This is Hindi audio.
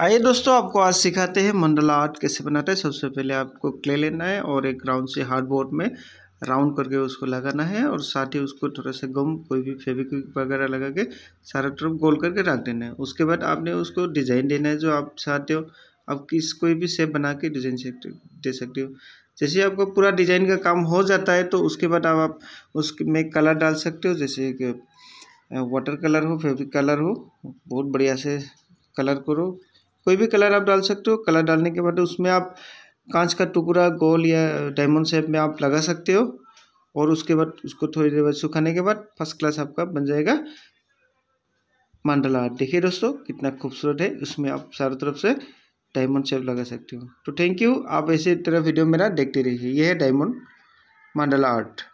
आइए दोस्तों आपको आज सिखाते हैं मंडला आर्ट कैसे बनाते हैं सबसे पहले आपको क्ले लेना है और एक राउंड से हार्ड बोर्ड में राउंड करके उसको लगाना है और साथ ही उसको थोड़ा सा गम कोई भी फेविक्विक वगैरह लगा के सारा तरफ गोल करके रख देना है उसके बाद आपने उसको डिज़ाइन देना है जो आप चाहते हो आप किस कोई भी शेप बना के डिज़ाइन दे सकते हो जैसे आपको पूरा डिज़ाइन का काम हो जाता है तो उसके बाद आप, आप उसमें कलर डाल सकते हो जैसे कि वाटर कलर हो फेब्रिक कलर हो बहुत बढ़िया से कलर करो कोई भी कलर आप डाल सकते हो कलर डालने के बाद उसमें आप कांच का टुकड़ा गोल या डायमंड शेप में आप लगा सकते हो और उसके बाद उसको थोड़ी देर बाद सुखाने के बाद फर्स्ट क्लास आपका बन जाएगा मांडला आर्ट देखिए दोस्तों कितना खूबसूरत है उसमें आप चारों तरफ से डायमंड शेप लगा सकते हो तो थैंक यू आप ऐसी तरह वीडियो मेरा देखते रहिए यह है डायमंड मांडला आर्ट